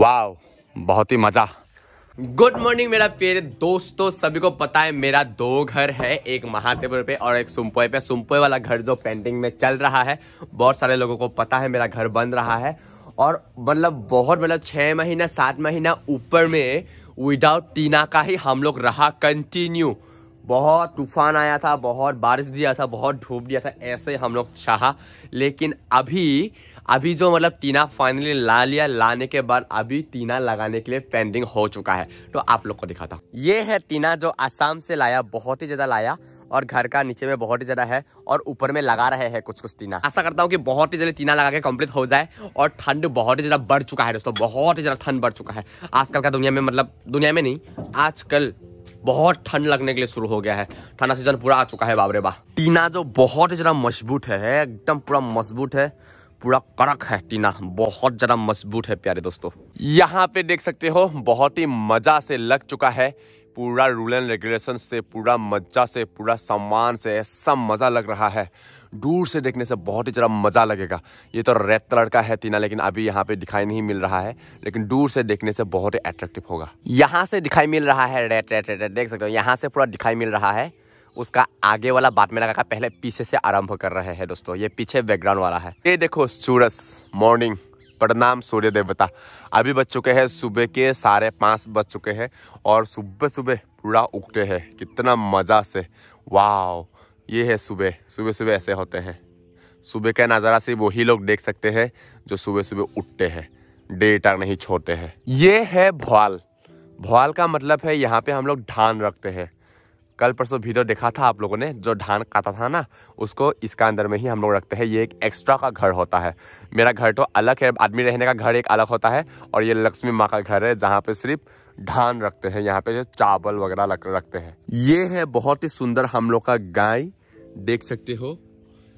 वाव बहुत ही मज़ा good morning मेरा प्यारे दोस्तों सभी को पता है मेरा दो घर है एक महादेवर पे और एक सुम्पोए पे सुम्पोए वाला घर जो पेंटिंग में चल रहा है बहुत सारे लोगों को पता है मेरा घर बन रहा है और मतलब बहुत मतलब छः महीना सात महीना ऊपर में विदाउट टीना का ही हम लोग रहा कंटिन्यू बहुत तूफान आया था बहुत बारिश दिया था बहुत धूप दिया था ऐसे हम लोग चाह लेकिन अभी अभी जो मतलब टीना फाइनली ला लिया लाने के बाद अभी टीना लगाने के लिए पेंडिंग हो चुका है तो आप लोग को दिखाता हूँ ये है टीना जो आसाम से लाया बहुत ही ज़्यादा लाया और घर का नीचे में बहुत ही ज़्यादा है और ऊपर में लगा रहे हैं कुछ कुछ टीना आशा करता हूँ कि बहुत ही जल्दी टीना लगा के कम्प्लीट हो जाए और ठंड बहुत ही ज़्यादा बढ़ चुका है दोस्तों बहुत ही ज़्यादा ठंड बढ़ चुका है आजकल का दुनिया में मतलब दुनिया में नहीं आजकल बहुत ठंड लगने के लिए शुरू हो गया है ठंडा सीजन पूरा आ चुका है बाबरे बा टीना जो बहुत ही ज़्यादा मजबूत है एकदम पूरा मजबूत है पूरा कड़क है टीना बहुत ज़्यादा मजबूत है प्यारे दोस्तों यहाँ पे देख सकते हो बहुत ही मज़ा से लग चुका है पूरा रूल एंड रेगुलेशन से पूरा मज़ा से पूरा सम्मान से ऐसा मज़ा लग रहा है दूर से देखने से बहुत ही ज़रा मज़ा लगेगा ये तो रेड कलर का है तीना लेकिन अभी यहाँ पे दिखाई नहीं मिल रहा है लेकिन दूर से देखने से बहुत ही अट्रैक्टिव होगा यहाँ से दिखाई मिल रहा है रेड रेड रेड देख सकते हो यहाँ से पूरा दिखाई मिल रहा है उसका आगे वाला बात में लगा पहले पीछे से आरंभ कर रहे हैं दोस्तों ये पीछे बैकग्राउंड वाला है ये देखो सूरज मॉर्निंग प्रणाम सूर्य देवता अभी बज चुके हैं सुबह के साढ़े पाँच बज चुके हैं और सुबह सुबह पूरा उगते हैं कितना मज़ा से वाह ये है सुबह सुबह सुबह ऐसे होते हैं सुबह का नज़ारा सिर्फ वही लोग देख सकते हैं जो सुबह सुबह उठते हैं डेटा नहीं छोड़ते हैं ये है भवाल भवाल का मतलब है यहाँ पे हम लोग धान रखते हैं कल परसों वीडियो देखा था आप लोगों ने जो धान काटा था ना उसको इसका अंदर में ही हम लोग रखते हैं ये एक एक्स्ट्रा का घर होता है मेरा घर तो अलग है आदमी रहने का घर एक अलग होता है और ये लक्ष्मी माँ का घर है जहाँ पे सिर्फ धान रखते हैं यहाँ पे चावल वगैरह रखते हैं ये है बहुत ही सुंदर हम लोग का गाय देख सकते हो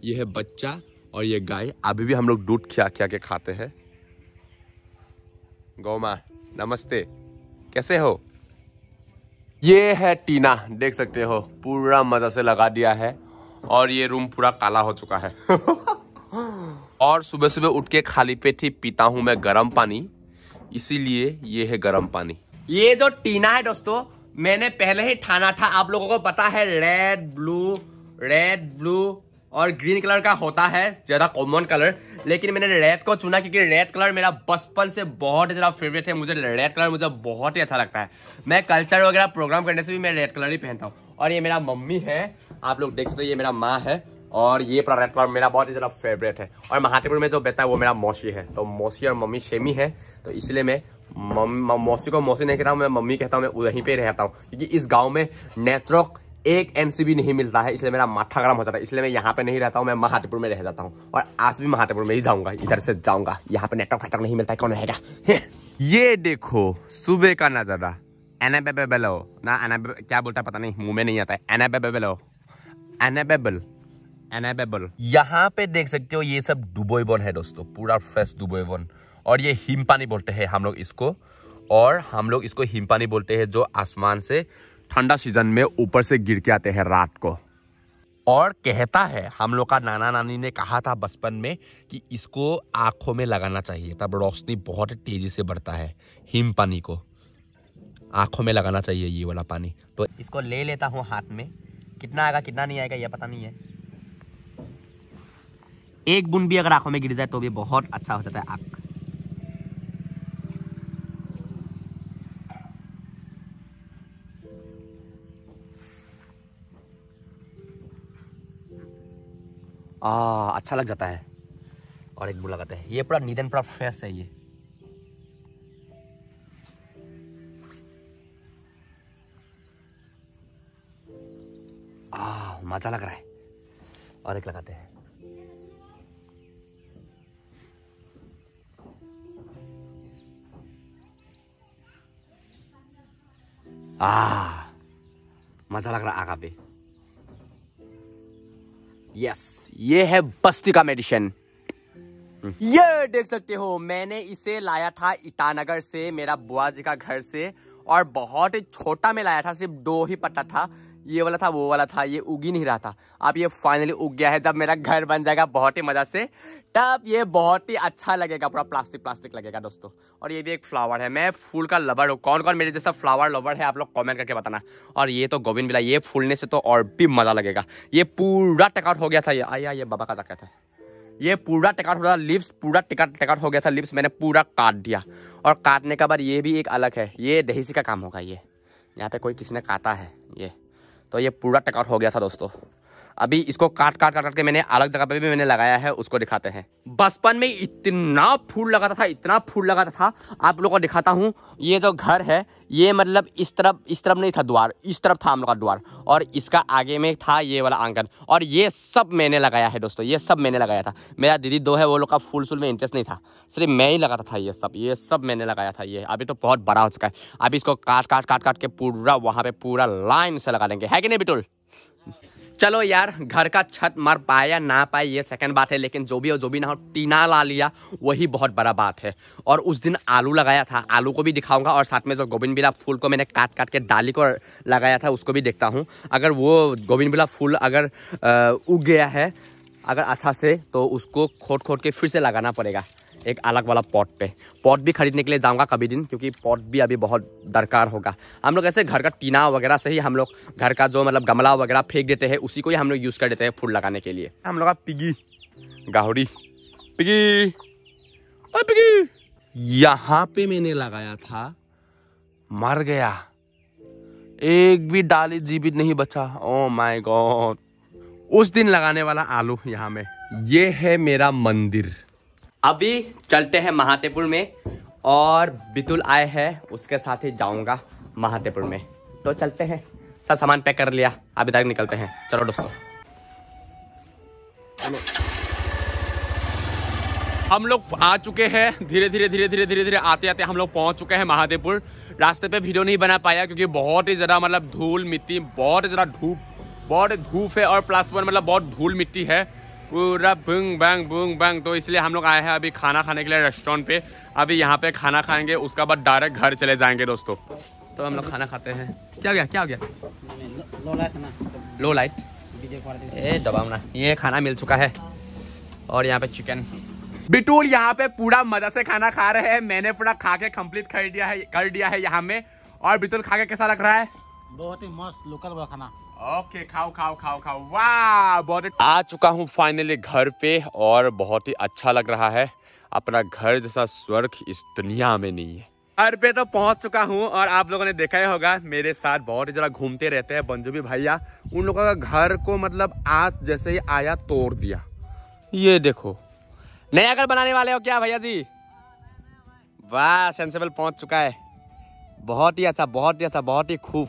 ये है बच्चा और ये गाय अभी भी हम लोग दूध खिया खिया के खाते हैं गौ माँ नमस्ते कैसे हो ये है टीना देख सकते हो पूरा मज़ा से लगा दिया है और ये रूम पूरा काला हो चुका है और सुबह सुबह उठ के खाली पेट ही पीता हूँ मैं गर्म पानी इसीलिए ये है गर्म पानी ये जो टीना है दोस्तों मैंने पहले ही ठाना था आप लोगों को पता है रेड ब्लू रेड ब्लू और ग्रीन कलर का होता है ज़्यादा कॉमन कलर लेकिन मैंने रेड को चुना क्योंकि रेड कलर मेरा बचपन से बहुत ज़्यादा फेवरेट है मुझे रेड कलर मुझे बहुत ही अच्छा लगता है मैं कल्चर वगैरह प्रोग्राम करने से भी मैं रेड कलर ही पहनता हूँ और ये मेरा मम्मी है आप लोग देख सकते हो ये मेरा माँ है और ये पूरा रेड कलर मेरा बहुत ही ज़्यादा फेवरेट है और महातेपुर में जो बेटा है वो मेरा मौसी है तो मौसी और मम्मी सेमी है तो इसलिए मैं मौसी को मौसी नहीं कहता हूँ मैं मम्मी कहता हूँ मैं वहीं पे रहता हूँ क्योंकि इस गाँव में नेटवर्क एक एनसीबी नहीं मिलता है इसलिए मेरा माथा गर्म हो जाता है इसलिए मैं यहाँ पे नहीं रहता हूँ मैं महादेपुर में रह जाता हूँ और आज भी महादेपुर में ही जाऊंगा इधर से जाऊंगा यहाँ पे नेटवर्क फेटवर्क नहीं मिलता है कौन रहेगा ये देखो सुबह का नज़ारा एनाबेबेलो ना एनाबे क्या बोलता पता नहीं मुंह में नहीं आता है एनाबेबेलो एनाबेबल एनाबेबल यहाँ पे देख सकते हो ये सब डुबोइबोन है दोस्तों पूरा फ्रेश डुबोइबोन और ये हिम पानी बोलते हैं हम लोग इसको और हम लोग इसको हिम पानी बोलते हैं जो आसमान से ठंडा सीजन में ऊपर से गिर के आते हैं रात को और कहता है हम लोग का नाना नानी ने कहा था बचपन में कि इसको आंखों में लगाना चाहिए तब रोशनी बहुत तेज़ी से बढ़ता है हिम पानी को आंखों में लगाना चाहिए ये वाला पानी तो इसको ले लेता हूँ हाथ में कितना आएगा कितना नहीं आएगा यह पता नहीं है एक बुन भी अगर आंखों में गिर जाए तो भी बहुत अच्छा हो जाता है आँख आ ah, अच्छा लग जाता है और एक बुरा लगाते हैं ये पूरा निधन पूरा फ्रेश है ये आ ah, मज़ा लग रहा है और एक लगाते हैं आ ah, मज़ा लग रहा है आगा पे यस ये है बस्ती का मेडिसिन ये देख सकते हो मैंने इसे लाया था ईटानगर से मेरा बुआ जी का घर से और बहुत ही छोटा में लाया था सिर्फ दो ही पट्टा था ये वाला था वो वाला था ये उगी नहीं रहा था अब ये फाइनली उग गया है जब मेरा घर बन जाएगा बहुत ही मज़ा से तब ये बहुत ही अच्छा लगेगा पूरा प्लास्टिक प्लास्टिक लगेगा दोस्तों और ये भी एक फ्लावर है मैं फूल का लवर हूँ कौन कौन मेरे जैसा फ्लावर लवर है आप लोग कॉमेंट करके बताना और ये तो गोविंद बिला ये फूलने से तो और भी मज़ा लगेगा ये पूरा टकआउट हो गया था ये आया ये बाबा का जकत है ये पूरा टिकट हो रहा लिप्स पूरा टिकट टिकट हो गया था लिप्स मैंने पूरा काट दिया और काटने के बाद ये भी एक अलग है ये दहीसी का काम होगा ये यहाँ पे कोई किसी ने काटा है ये तो ये पूरा टकआउट हो गया था दोस्तों अभी इसको काट काट काट काट के मैंने अलग जगह पे भी मैंने लगाया है उसको दिखाते हैं बचपन में इतना फूल लगाता था इतना फूल लगाता था आप लोगों को दिखाता हूँ ये जो घर है ये मतलब इस तरफ इस तरफ नहीं था द्वार इस तरफ था हम लोग का द्वार और इसका आगे में था ये वाला आंगन और ये सब मैंने लगाया है दोस्तों ये सब मैंने लगाया था मेरा दीदी दो है वो लोग का फूल सूल में इंटरेस्ट नहीं था सिर्फ मैं ही लगाता था ये सब ये सब मैंने लगाया था ये अभी तो बहुत बड़ा हो चुका है अभी इसको काट काट काट काट के पूरा वहाँ पे पूरा लाइन से लगा देंगे है कि नहीं बिटुल चलो यार घर का छत मर पाया ना पाए ये सेकंड बात है लेकिन जो भी हो जो भी ना हो टीना ला लिया वही बहुत बड़ा बात है और उस दिन आलू लगाया था आलू को भी दिखाऊंगा और साथ में जो गोविंद बिला फूल को मैंने काट काट के डाली को लगाया था उसको भी देखता हूँ अगर वो गोविंद बिला फूल अगर उग गया है अगर अच्छा से तो उसको खोट खोट के फिर से लगाना पड़ेगा एक अलग वाला पॉट पे पॉट भी खरीदने के लिए जाऊंगा कभी दिन क्योंकि पॉट भी अभी बहुत दरकार होगा हम लोग ऐसे घर का टीना वगैरह से ही हम लोग घर का जो मतलब गमला वगैरह फेंक देते हैं उसी को ही हम लोग यूज़ कर देते हैं फूल लगाने के लिए हम लोग का पिगी गाहड़ी पिगी और पिगी यहाँ पे मैंने लगाया था मर गया एक भी डाली जीवित नहीं बचा ओ माय गॉड उस दिन लगाने वाला आलू यहाँ में ये है मेरा मंदिर अभी चलते हैं महातेपुर में और बितुल आए हैं उसके साथ ही जाऊंगा महातेपुर में तो चलते हैं सब सामान पैक कर लिया अभी तक निकलते हैं चलो दोस्तों हम लोग आ चुके हैं धीरे धीरे धीरे धीरे धीरे धीरे आते आते हम लोग पहुंच चुके हैं महादेवपुर रास्ते पे वीडियो नहीं बना पाया क्योंकि बहुत ही ज़्यादा मतलब धूल मिट्टी बहुत ही ज़्यादा धूप बहुत धूप है और प्लास्टर मतलब बहुत धूल मिट्टी है पूरा बुंग बैंग बुंग बैंग तो इसलिए हम लोग आए हैं अभी खाना खाने के लिए रेस्टोरेंट पे अभी यहाँ पे खाना खाएंगे उसका बाद डायरेक्ट घर चले जाएंगे दोस्तों तो हम लोग खाना खाते हैं क्या गया क्या हो गया लो लाइट लो लाइट ए दबावना ये खाना मिल चुका है और यहाँ पे चिकन बिटूल यहाँ पे पूरा मजा से खाना खा रहे हैं मैंने पूरा खा के कम्प्लीट कर दिया है कर दिया है यहाँ में और बिटूल खा के कैसा लग रहा है बहुत ही मस्त लोकल वाला खाना ओके खाओ खाओ खाओ खाओ वाह बहुत आ चुका हूँ फाइनली घर पे और बहुत ही अच्छा लग रहा है अपना घर जैसा स्वर्ग इस दुनिया में नहीं है घर पे तो पहुंच चुका हूं और आप लोगों ने देखा ही होगा मेरे साथ बहुत ही ज़रा घूमते रहते हैं बंजूबी भैया उन लोगों का घर को मतलब आज जैसे ही आया तोड़ दिया ये देखो नया घर बनाने वाले हो क्या भैया जी वाह सेंसेबल पहुंच चुका है बहुत ही अच्छा बहुत ही अच्छा बहुत ही खूब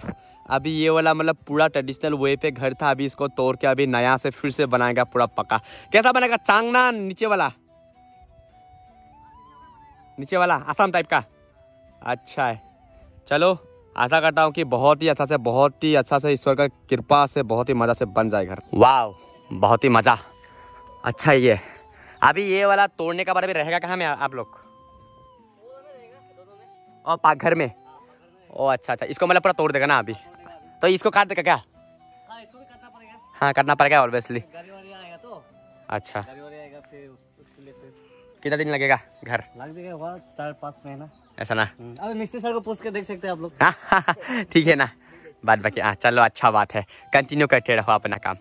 अभी ये वाला मतलब पूरा ट्रेडिशनल वे पे घर था अभी इसको तोड़ के अभी नया से फिर से बनाएगा पूरा पक्का कैसा बनेगा चांगना नीचे वाला नीचे वाला आसाम टाइप का अच्छा है चलो आशा करता हूँ कि बहुत ही अच्छा से बहुत ही अच्छा से ईश्वर का कृपा से बहुत ही मज़ा से बन जाए घर वाह बहुत ही मज़ा अच्छा ये अभी ये वाला तोड़ने का बारे में रहेगा कहाँ में आप लोग और घर में ओ अच्छा अच्छा इसको मतलब पूरा तोड़ देगा ना अभी तो इसको काट देगा क्या हाँ इसको भी काटना पड़ेगा हाँ काटना पड़ेगा ऑब्वियसली तो अच्छा कितना दिन लगेगा घर लग जाएगा चार पाँच महीना ऐसा ना हम्म, अब मिस्त्री सर को पूछ के देख सकते हैं आप लोग ठीक है ना बात बाकी हाँ चलो अच्छा बात है कंटिन्यू करते रहो अपना काम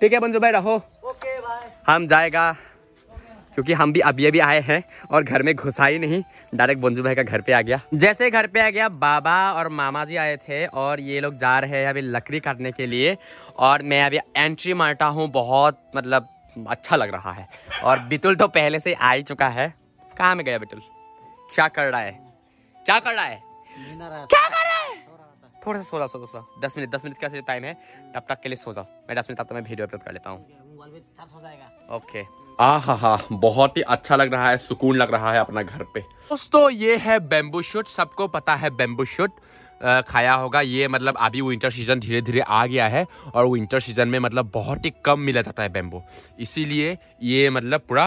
ठीक है बंजू भाई रहो ओके okay, भाई हम जाएगा क्योंकि हम भी अभी अभी आए हैं और घर में घुसा ही नहीं डायरेक्ट बंजू भाई का घर पे आ गया जैसे घर पे आ गया बाबा और मामा जी आए थे और ये लोग जा रहे हैं अभी लकड़ी काटने के लिए और मैं अभी एंट्री मारता हूँ बहुत मतलब अच्छा लग रहा है और बितुल तो पहले से आ ही चुका है कहाँ में गया बितुल क्या कर रहा है क्या कर रहा है क्या कर रहा है थोड़ा सा सो सो जाओ दस मिनट दस मिनट का टाइम है तब तक के लिए सो जाओ मैं दस मिनट तब तक मैं वीडियो अपलोड कर लेता हूँ ओके आ हा हा बहुत ही अच्छा लग रहा है सुकून लग रहा है अपना घर पे दोस्तों ये है बेम्बू शूट सबको पता है बेम्बू शूट खाया होगा ये मतलब अभी विंटर सीजन धीरे धीरे आ गया है और विंटर सीजन में मतलब बहुत ही कम मिला जाता है बेम्बो इसीलिए ये मतलब पूरा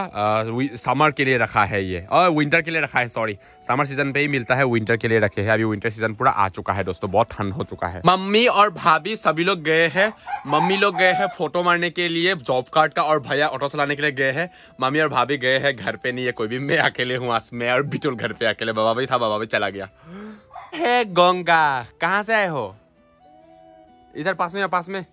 समर के लिए रखा है ये और विंटर के लिए रखा है सॉरी समर सीजन पे ही मिलता है विंटर के लिए रखे है अभी विंटर सीजन पूरा आ चुका है दोस्तों बहुत ठंड हो चुका है मम्मी और भाभी सभी लोग गए है मम्मी लोग गए है फोटो मारने के लिए जॉब कार्ड का और भैया ऑटो चलाने के लिए गए है मम्मी और भाभी गए है घर पे नहीं है कोई भी मैं अकेले हूँ आज मैं और बिटुल घर पे अकेले बाबा भाई था बाबा भी चला गया हे गंगा कहाँ से आए हो इधर पास में पास में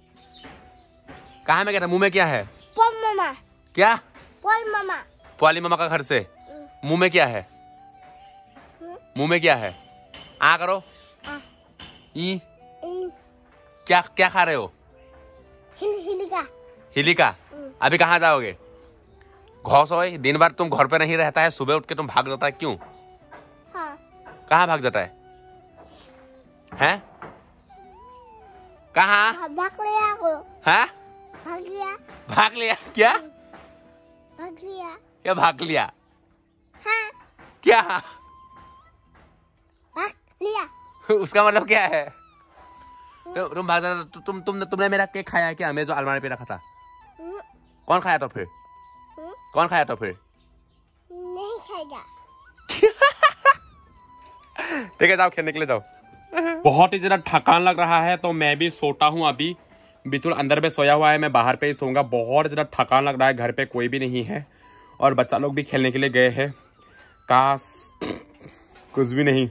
कहा में कहता मुंह में क्या है मामा क्या पोल मामा पोली मामा का घर से हम्म। मुंह में क्या है हम्म। मुंह में क्या है आ करो ई क्या क्या खा रहे हो हिल, हिलिका हिलिका हम्म। अभी कहाँ जाओगे घोस हो दिन भर तुम घर पे नहीं रहता है सुबह उठ के तुम भाग जाता है क्यों हाँ। कहाँ भाग जाता है हैं कहा हाँ, भाग लिया वो हैं भाग लिया भाग लिया क्या भाग लिया क्या भाग लिया हाँ क्या भाग लिया उसका मतलब क्या है हाँ। तो, तुम भाग जाता तु, तो तुम तुम तुमने मेरा केक खाया क्या मैं जो अलमारी पे रखा था हम्म। कौन खाया तो फिर हम्म। कौन खाया तो फिर नहीं खाएगा ठीक है जाओ खेलने के लिए जाओ बहुत ही ज़्यादा थकान लग रहा है तो मैं भी सोता हूँ अभी बिल्कुल अंदर में सोया हुआ है मैं बाहर पे ही सोऊंगा बहुत ज़्यादा थकान लग रहा है घर पे कोई भी नहीं है और बच्चा लोग भी खेलने के लिए गए हैं काश कुछ भी नहीं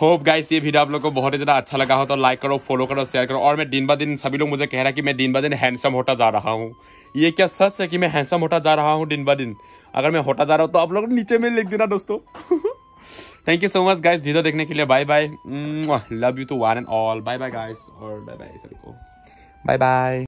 होप गाइस ये वीडियो आप लोग को बहुत ही ज़्यादा अच्छा लगा हो तो लाइक करो फॉलो करो शेयर करो और मैं दिन ब दिन सभी लोग मुझे कह रहा है कि मैं दिन ब दिन हैंडसम होता जा रहा हूँ ये क्या सच है कि मैं हैंडसम होता जा रहा हूँ दिन ब दिन अगर मैं होता जा रहा हूँ तो आप लोग नीचे में लिख देना दोस्तों thank you so much guys video देखने के लिए bye bye love you to one and all bye bye guys और बाय बाय सभी को बाय बाय